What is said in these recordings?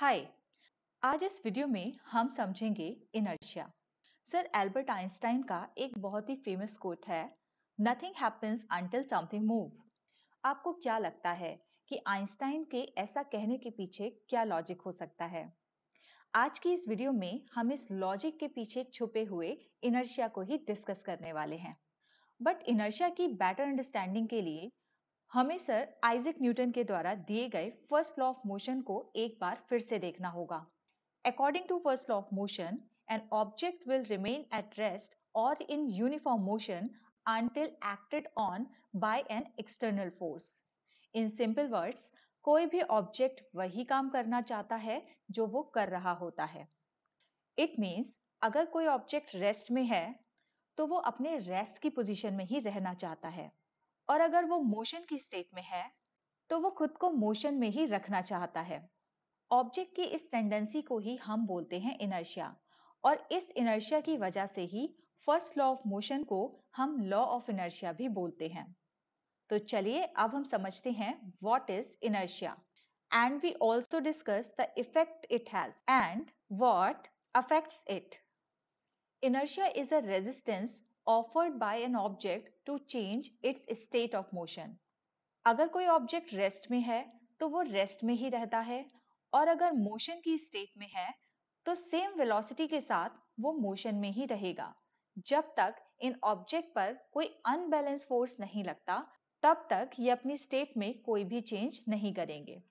हाय आज इस वीडियो में हम समझेंगे इनर्शिया सर एल्बर्ट आइंस्टाइन का एक बहुत ही फेमस कोट है nothing happens until something move आपको क्या लगता है कि आइंस्टाइन के ऐसा कहने के पीछे क्या लॉजिक हो सकता है आज की इस वीडियो में हम इस लॉजिक के पीछे छुपे हुए इनर्शिया को ही डिस्कस करने वाले हैं बट इनर्शिया की बेटर अंडरस्टैंडिंग के लिए हमें सर आइजक न्यूटन के द्वारा दिए गए फर्स्ट लॉ ऑफ मोशन को एक बार फिर से देखना होगा according to first law of motion an object will remain at rest और in uniform motion until acted on by an external force in simple words कोई भी ऑब्जेक्ट वही काम करना चाहता है जो वो कर रहा होता है इट मीन्स अगर कोई ऑब्जेक्ट रेस्ट में है तो वो अपने रेस्ट की पोजीशन में ही रहना चाहता है और अगर वो मोशन की स्टेट में है तो वो खुद को मोशन में ही रखना चाहता है ऑब्जेक्ट की इस टेंडेंसी को ही हम बोलते हैं इनर्शिया और इस इनर्शिया की वजह से ही फर्स्ट लॉ ऑफ मोशन को हम लॉ ऑफ इनर्शिया भी बोलते हैं तो चलिए अब हम समझते हैं what is inertia and we also discuss the effect it has and what affects it inertia is a resistance offered by an object to change its state of motion अगर कोई ऑब्जेक्ट रेस्ट में है तो वो rest में ही रहता है और अगर मोशन की स्टेट में है तो सेम वेलोसिटी के साथ वो मोशन में ही रहेगा जब तक इन ऑब्जेक्ट पर कोई अनबैलेंस फोर्स नहीं लगता तब तक ये अपनी स्टेट में कोई भी चेंज नहीं करेंगे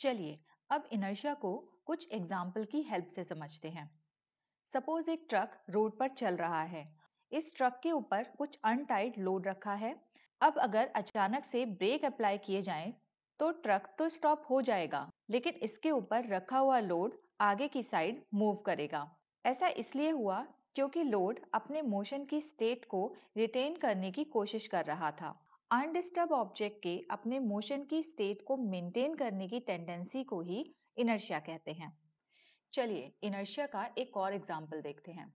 चलिए अब इनर्शिया को कुछ एग्जाम्पल की हेल्प से समझते हैं सपोज एक ट्रक रोड पर चल रहा है इस ट्रक के ऊपर कुछ अनटाइड लोड रखा है अब अगर अचानक से ब्रेक अप्लाई किए जाएं तो ट्रक तो स्टॉप हो जाएगा लेकिन इसके ऊपर रखा हुआ लोड आगे की साइड मूव करेगा ऐसा इसलिए हुआ क्योंकि लोड अपने मोशन की स्टेट को रिटेन करने की कोशिश कर रहा था अनडिस्टर्ब ऑब्जेक्ट के अपने मोशन की स्टेट को मेंटेन करने की टेंडेंसी को ही इनर्शिया कहते हैं चलिए इनर्शिया का एक और एग्जाम्पल देखते हैं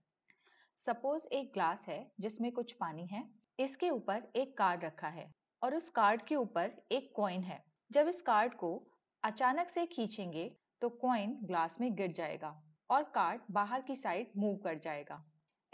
सपोज एक ग्लास है जिसमें कुछ पानी है इसके ऊपर एक कार्ड रखा है और उस कार्ड के ऊपर एक कॉइन है जब इस कार्ड को अचानक से खींचेंगे तो कॉइन ग्लास में गिर जाएगा और कार्ड बाहर की साइड मूव कर जाएगा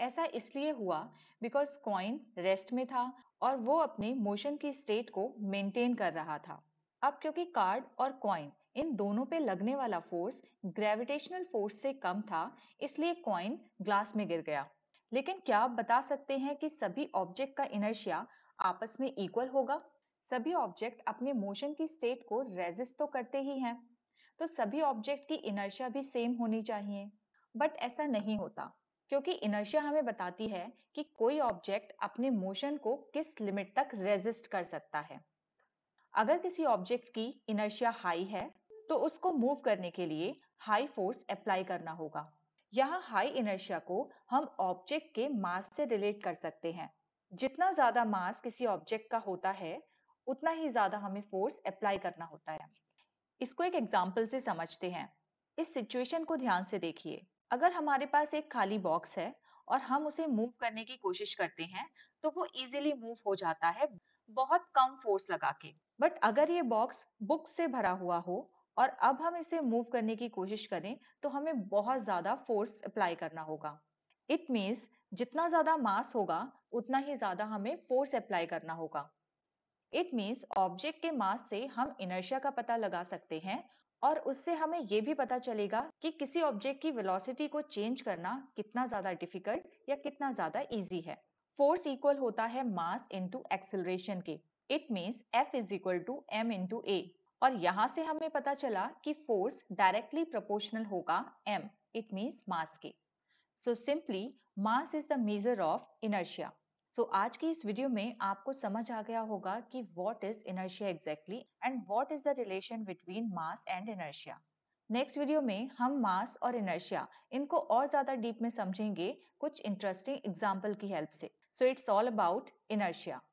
ऐसा इसलिए हुआ बिकॉज कॉइन रेस्ट में था और वो अपने मोशन की स्टेट को मेंटेन कर रहा था अब क्योंकि कार्ड और कॉइन इन दोनों पे लगने वाला फोर्स ग्रेविटेशनल फोर्स से कम था इसलिए कॉइन ग्लास में गिर गया लेकिन क्या आप बता सकते हैं कि सभी ऑब्जेक्ट का इनर्शिया आपस में इक्वल होगा सभी ऑब्जेक्ट अपने मोशन की स्टेट को रेजिस्ट तो करते ही हैं तो सभी ऑब्जेक्ट की इनर्शिया भी सेम होनी चाहिए बट ऐसा नहीं होता क्योंकि इनर्शिया हमें बताती है कि कोई ऑब्जेक्ट अपने मोशन को किस लिमिट तक रेजिस्ट कर सकता है अगर किसी ऑब्जेक्ट की इनर्शिया हाई है तो उसको मूव करने के लिए हाई फोर्स अप्लाई करना होगा यहाँ हाई इनर्शिया को हम ऑब्जेक्ट के मास से रिलेट कर सकते हैं जितना ज्यादा मास किसी ऑब्जेक्ट का होता है उतना ही ज्यादा हमें फोर्स अप्लाई करना होता है इसको एक एग्जाम्पल से समझते हैं इस सिचुएशन को ध्यान से देखिए अगर हमारे पास एक खाली बॉक्स है और हम उसे मूव करने की कोशिश करते हैं तो वो इजीली मूव हो जाता है बहुत कम फोर्स लगा के बट अगर ये बॉक्स बुक से भरा हुआ हो और अब हम इसे मूव करने की कोशिश करें तो हमें बहुत ज़्यादा फोर्स अप्लाई करना होगा इट मीन्स जितना ज़्यादा मास होगा उतना ही ज़्यादा हमें फोर्स अप्लाई करना होगा इट मीन्स ऑब्जेक्ट के मास से हम इनर्शिया का पता लगा सकते हैं और उससे हमें यह भी पता चलेगा कि किसी ऑब्जेक्ट की वेलोसिटी को चेंज करना कितना ज़्यादा डिफिकल्ट या कितना ज़्यादा इजी है फोर्स इक्वल होता है मास इनटू एक्सेलरेशन के it means F is equal to M into A और यहां से हमें पता चला कि फोर्स डायरेक्टली प्रोपोर्शनल होगा एम इट मीन मास के so simply mass is the measure of inertia so आज की इस वीडियो में आपको समझ आ गया होगा कि what is inertia exactly and what is the relation between mass and inertia next video में हम मास और इनर्शिया इनको और ज्यादा डीप में समझेंगे कुछ इंटरेस्टिंग एग्जाम्पल की हेल्प से so it's all about inertia